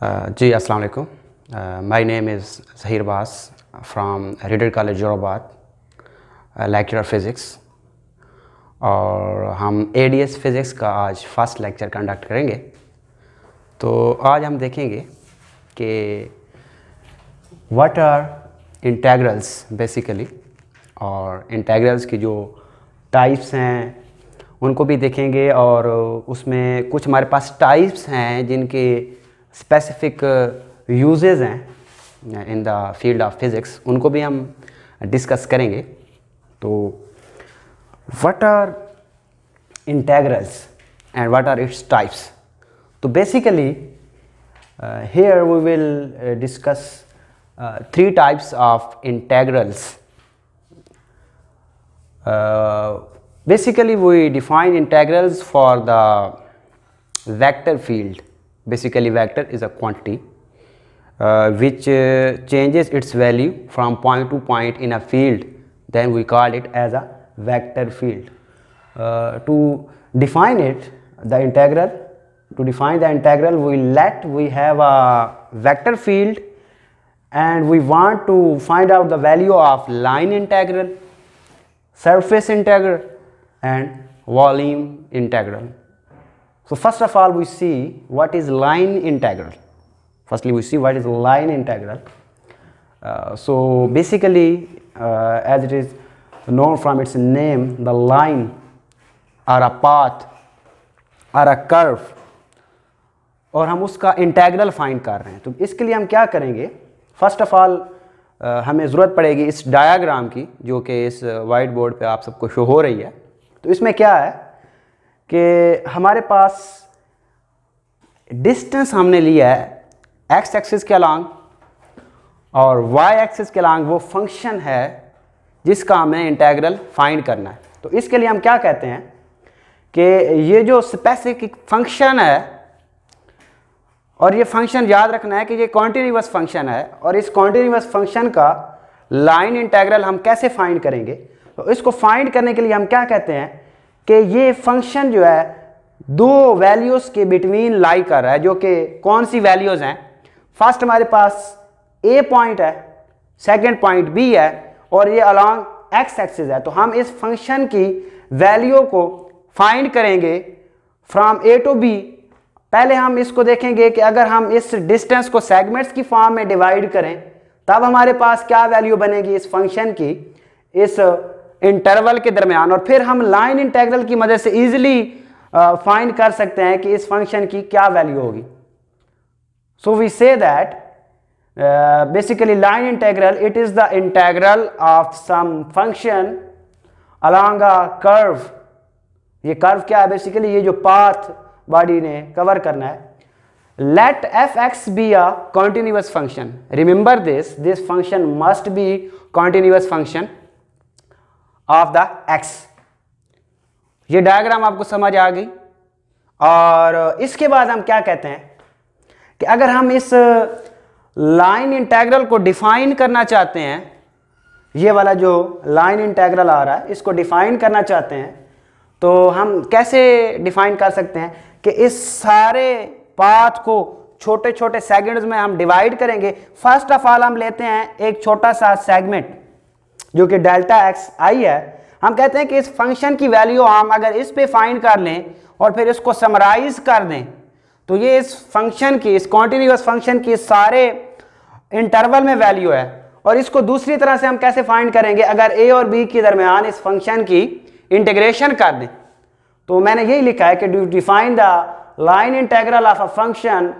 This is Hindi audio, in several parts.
Uh, जी अस्सलाम वालेकुम माय नेम इज़ जहीर बास फ्रॉम रिडर कॉलेज जोराबाद लेक्चर फिज़िक्स और हम एडीएस फिज़िक्स का आज फर्स्ट लेक्चर कंडक्ट करेंगे तो आज हम देखेंगे कि व्हाट आर इंटेग्रल्स बेसिकली और इंटेग्रल्स की जो टाइप्स हैं उनको भी देखेंगे और उसमें कुछ हमारे पास टाइप्स हैं जिनके स्पेसिफिक यूजेज uh, हैं in the field of physics उनको भी हम डिस्कस करेंगे तो what are integrals and what are its types तो basically here we will discuss three types of integrals basically we define integrals for the vector field basically vector is a quantity uh, which uh, changes its value from point to point in a field then we call it as a vector field uh, to define it the integral to define the integral we let we have a vector field and we want to find out the value of line integral surface integral and volume integral So first of all we see what is line integral. Firstly we see what is line integral. Uh, so basically uh, as it is known from its name the line or a path or a curve और हम उसका इंटेग्रल फाइंड कर रहे हैं तो इसके लिए हम क्या करेंगे फर्स्ट ऑफ ऑल हमें ज़रूरत पड़ेगी इस डायग्राम की जो कि इस वाइट बोर्ड पे आप सबको शो हो रही है तो इसमें क्या है कि हमारे पास डिस्टेंस हमने लिया है एक्स एक्सिस के अलॉन्ग और वाई एक्सिस के अलांग वो फंक्शन है जिसका हमें इंटेग्रल फाइंड करना है तो इसके लिए हम क्या कहते हैं कि ये जो स्पेसिफिक फंक्शन है और ये फंक्शन याद रखना है कि ये कॉन्टीन्यूस फंक्शन है और इस कॉन्टीन्यूस फंक्शन का लाइन इंटेग्रल हम कैसे फाइंड करेंगे तो इसको फाइंड करने के लिए हम क्या कहते हैं कि ये फंक्शन जो है दो वैल्यूज़ के बिटवीन लाई कर रहा है जो कि कौन सी वैल्यूज़ हैं फर्स्ट हमारे पास ए पॉइंट है सेकंड पॉइंट बी है और ये अलॉन्ग एक्स एक्सिस है तो हम इस फंक्शन की वैल्यू को फाइंड करेंगे फ्रॉम ए टू बी पहले हम इसको देखेंगे कि अगर हम इस डिस्टेंस को सेगमेंट्स की फॉर्म में डिवाइड करें तब हमारे पास क्या वैल्यू बनेगी इस फंक्शन की इस इंटरवल के दरमियान और फिर हम लाइन इंटेग्रल की मदद से इजिली फाइंड uh, कर सकते हैं कि इस फंक्शन की क्या वैल्यू होगी so we say that basically line integral it is the integral of some function along a curve ये कर्व क्या है बेसिकली ये जो पाथ बॉडी ने कवर करना है let F X be a continuous function remember this this function must be continuous function of the X ये डायग्राम आपको समझ आ गई और इसके बाद हम क्या कहते हैं कि अगर हम इस लाइन इंटीग्रल को डिफाइन करना चाहते हैं ये वाला जो लाइन इंटीग्रल आ रहा है इसको डिफाइन करना चाहते हैं तो हम कैसे डिफाइन कर सकते हैं कि इस सारे पाथ को छोटे छोटे सेगमेंट्स में हम डिवाइड करेंगे फर्स्ट ऑफ ऑल हम लेते हैं एक छोटा सा सेगमेंट जो कि डेल्टा एक्स आई है हम कहते हैं कि इस फंक्शन की वैल्यू हम अगर इस पे फाइंड कर लें और फिर इसको समराइज कर दें तो ये इस फंक्शन की इस कॉन्टीन्यूस फंक्शन की सारे इंटरवल में वैल्यू है और इसको दूसरी तरह से हम कैसे फाइंड करेंगे अगर ए और बी के दरमियान इस फंक्शन की इंटीग्रेशन कर दें तो मैंने यही लिखा है कि to define the line integral of a function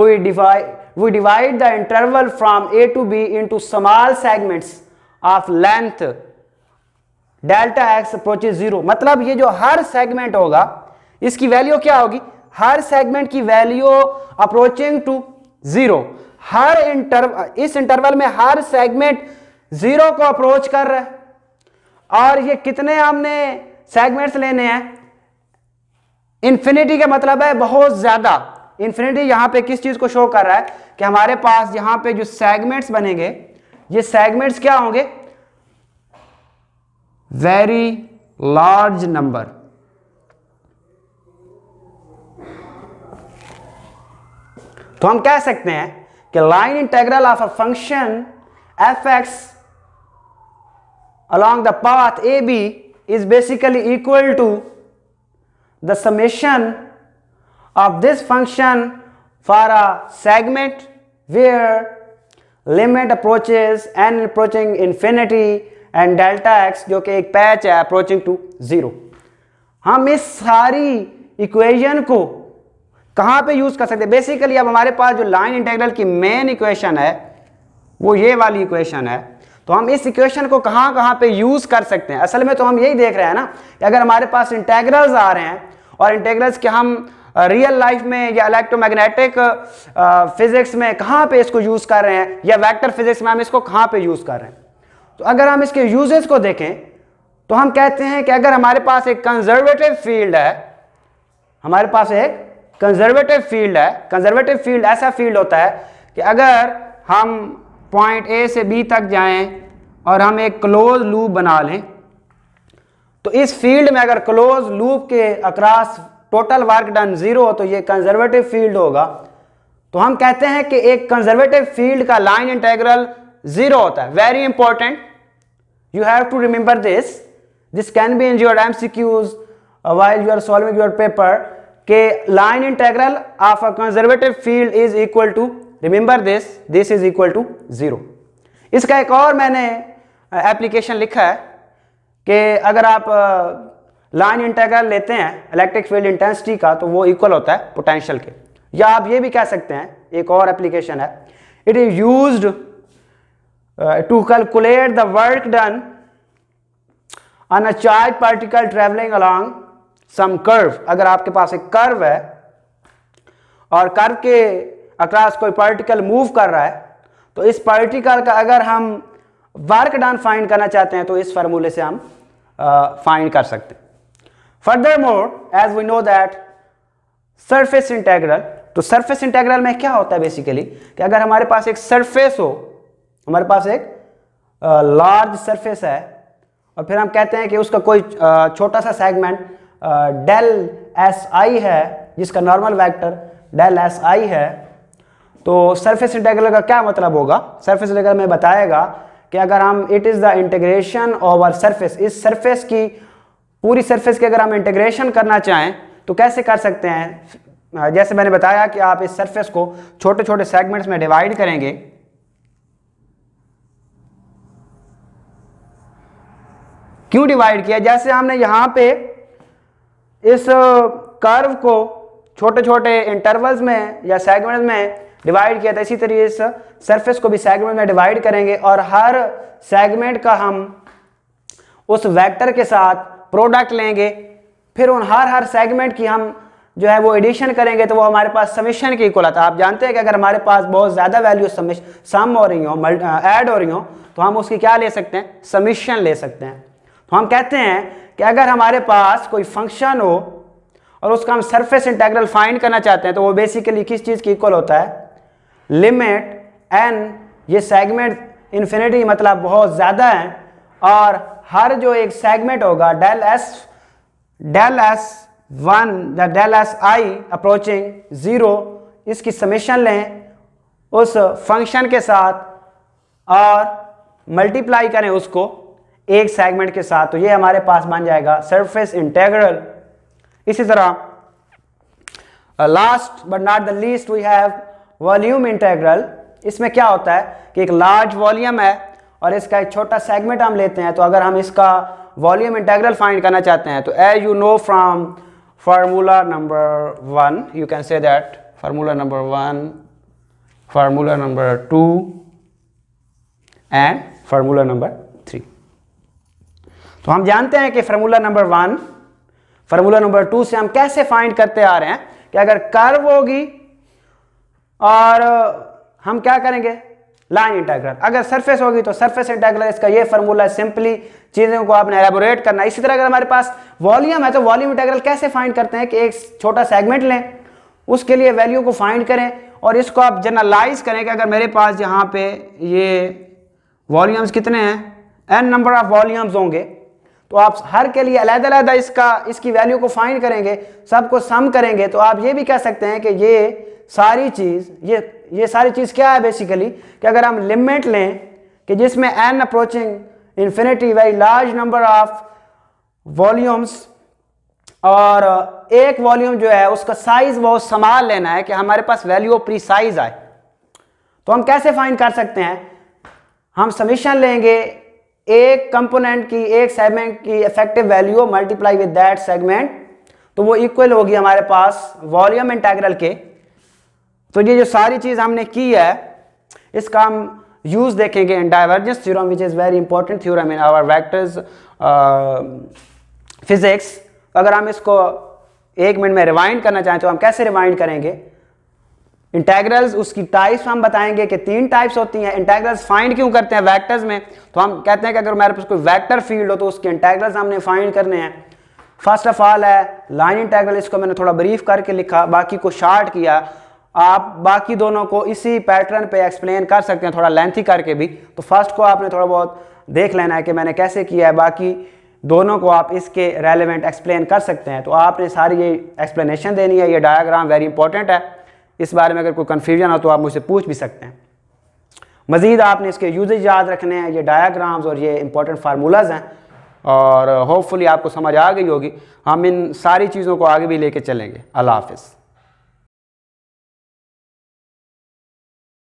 we divide we divide the interval from A to B into small segments of length delta X approaches zero मतलब ये जो हर सेगमेंट होगा इसकी वैल्यू क्या होगी हर सेगमेंट की वैल्यू अप्रोचिंग टू जीरो हर इंटरवल इस इंटरवल में हर सेगमेंट जीरो को अप्रोच कर रहा है और ये कितने हमने सेगमेंट्स लेने हैं इंफिनिटी का मतलब है बहुत ज्यादा इंफिनिटी यहां पे किस चीज को शो कर रहा है कि हमारे पास यहां पे जो सेगमेंट्स बनेंगे ये सेगमेंट्स क्या होंगे वेरी लार्ज नंबर तो हम कह सकते हैं कि line integral of a function F X along the path A B is basically equal to the summation of this function for a segment where limit approaches N approaching infinity and delta X जो कि एक पैच है अप्रोचिंग टू ज़ीरो हम इस सारी इक्वेशन को कहाँ पे यूज़ कर सकते हैं बेसिकली अब हमारे पास जो लाइन इंटीग्रल की मेन इक्वेशन है वो ये वाली इक्वेशन है तो हम इस इक्वेशन को कहाँ कहाँ पे यूज़ कर सकते हैं असल में तो हम यही देख रहे हैं ना कि अगर हमारे पास इंटेग्रल्स आ रहे हैं और इंटेग्रल्स के हम रियल लाइफ में या इलेक्ट्रोमैग्नेटिक फिजिक्स में कहां पे इसको यूज कर रहे हैं या वेक्टर फिजिक्स में हम इसको कहां पे यूज कर रहे हैं तो अगर हम इसके यूजेस को देखें तो हम कहते हैं कि अगर हमारे पास एक कंजर्वेटिव फील्ड है हमारे पास एक कंजर्वेटिव फील्ड है कंजर्वेटिव फील्ड ऐसा फील्ड होता है कि अगर हम पॉइंट ए से बी तक जाएं और हम एक क्लोज लूप बना लें तो इस फील्ड में अगर क्लोज लूप के across total work done zero हो तो ये कंजर्वेटिव फील्ड होगा तो हम कहते हैं कि एक कंजर्वेटिव फील्ड का लाइन इंटेग्रल जीरो होता है very important you have to remember this this can be in your M C Qs while you are solving your paper के line integral of a conservative field is equal to remember this this is equal to zero इसका एक और मैंने एप्लीकेशन uh, लिखा है कि अगर आप uh, लाइन इंटेग्रल लेते हैं इलेक्ट्रिक फील्ड इंटेंसिटी का तो वो इक्वल होता है पोटेंशियल के या आप ये भी कह सकते हैं एक और एप्लीकेशन है it is use to calculate the work done on a charge particle travelling along some curve अगर आपके पास एक कर्व है और कर्व के अक्रॉस कोई पार्टिकल मूव कर रहा है तो इस पार्टिकल का अगर हम वर्क डन फाइंड करना चाहते हैं तो इस फार्मूले से हम फाइंड uh, कर सकते हैं more as we know that surface integral तो सरफेस इंटेग्रल में क्या होता है बेसिकली कि अगर हमारे पास एक सरफेस हो हमारे पास एक लार्ज uh, सरफेस है और फिर हम कहते हैं कि उसका कोई uh, छोटा सा सेगमेंट डेल एस आई है जिसका normal vector del S I है तो सरफेस इंटेग्रल का क्या मतलब होगा सरफेस इंटेग्रल में बताएगा कि अगर हम it is the integration over surface इस सरफेस की पूरी सरफेस के अगर हम इंटीग्रेशन करना चाहें तो कैसे कर सकते हैं जैसे मैंने बताया कि आप इस सरफेस को छोटे छोटे सेगमेंट्स में डिवाइड करेंगे क्यों डिवाइड किया जैसे हमने यहाँ पे इस कर्व को छोटे छोटे इंटरवल्स में या सेगमेंट में डिवाइड किया था तो इसी तरीके से सरफेस को भी सेगमेंट में डिवाइड करेंगे और हर सेगमेंट का हम उस वेक्टर के साथ प्रोडक्ट लेंगे फिर उन हर हर सेगमेंट की हम जो है वो एडिशन करेंगे तो वो हमारे पास समिशन की इक्वल आता है आप जानते हैं कि अगर हमारे पास बहुत ज़्यादा वैल्यू सम हो रही हो ऐड हो रही हो तो हम उसकी क्या ले सकते हैं समिशन ले सकते हैं तो हम कहते हैं कि अगर हमारे पास कोई फंक्शन हो और उसका हम सरफेस इंटेग्रल फाइंड करना चाहते हैं तो वो बेसिकली किस चीज़ की इक्वल होता है लिमिट एन ये सेगमेंट इन्फिनिटी मतलब बहुत ज़्यादा है और हर जो एक सेगमेंट होगा del S del S one या del S I approaching zero इसकी समेशन लें उस फंक्शन के साथ और मल्टीप्लाई करें उसको एक सेगमेंट के साथ तो ये हमारे पास बन जाएगा सरफेस इंटेग्रल इसी तरह last but not the least we have volume integral इसमें क्या होता है कि एक लार्ज वॉल्यूम है और इसका एक छोटा सेगमेंट हम लेते हैं तो अगर हम इसका वॉल्यूम इंटेग्रल फाइंड करना चाहते हैं तो uh you know from formula number one you can say that formula number one formula number two and formula number three तो हम जानते हैं कि formula number one formula number two से हम कैसे फाइंड करते आ रहे हैं कि अगर कर्व होगी और हम क्या करेंगे लाइन इंटाग्रल अगर सरफेस होगी तो सरफेस इंटाग्रल इसका ये फॉर्मूला है सिंपली चीज़ों को आपने एलेबोरेट करना इसी तरह अगर हमारे पास वॉल्यूम है तो वॉल्यूम इंटाग्रल कैसे फाइंड करते हैं कि एक छोटा सेगमेंट लें उसके लिए वैल्यू को फाइंड करें और इसको आप जनरलाइज करें कि अगर मेरे पास यहाँ पे ये वॉल्यूम्स कितने हैं एन नंबर ऑफ वॉल्यूम्स होंगे तो आप हर के लिए अलहदा इसका इसकी वैल्यू को फाइंड करेंगे सबको सम करेंगे तो आप ये भी कह सकते हैं कि ये सारी चीज़ ये ये सारी चीज़ क्या है बेसिकली कि अगर हम लिमिट लें कि जिसमें N approaching infinity very large number of volumes और uh, एक वॉल्यूम जो है उसका साइज बहुत संभाल लेना है कि हमारे पास वैल्यू ऑफ प्री साइज आए तो हम कैसे फाइन कर सकते हैं हम समीशन लेंगे एक कंपोनेंट की एक सेगमेंट की effective value multiply with that segment तो वो इक्वल होगी हमारे पास वॉल्यूम इंटेग्रल के तो ये जो सारी चीज़ हमने की है इसका हम यूज़ देखेंगे in divergence theorem which is very important theorem in our vectors physics अगर हम इसको एक मिनट में रिवाइंड करना चाहें तो हम कैसे रिवाइंड करेंगे इंटेग्रल्स उसकी टाइप्स हम बताएंगे कि तीन टाइप्स होती हैं इंटेग्रल्स फाइंड क्यों करते हैं वैक्टर्स में तो हम कहते हैं कि अगर मेरे पास कोई वैक्टर फील्ड हो तो उसके इंटेग्रल्स हमने फाइंड करने हैं फर्स्ट ऑफ ऑल है लाइन इंटेग्रल इसको मैंने थोड़ा ब्रीफ करके लिखा बाकी को शार्ट किया आप बाकी दोनों को इसी पैटर्न पे एक्सप्लेन कर सकते हैं थोड़ा लेंथी करके भी तो फर्स्ट को आपने थोड़ा बहुत देख लेना है कि मैंने कैसे किया है बाकी दोनों को आप इसके रेलिवेंट एक्सप्लेन कर सकते हैं तो आपने सारी ये एक्सप्लेनेशन देनी है ये डायाग्राम वेरी इंपॉर्टेंट है इस बारे में अगर कोई कन्फ्यूजन हो तो आप मुझसे पूछ भी सकते हैं मज़ीद आपने इसके यूजेज याद रखने हैं ये डायाग्राम्स और ये इंपॉर्टेंट फार्मूलाज हैं और होपफुली आपको समझ आ गई होगी हम इन सारी चीज़ों को आगे भी लेके चलेंगे अल्लाह हाफिज़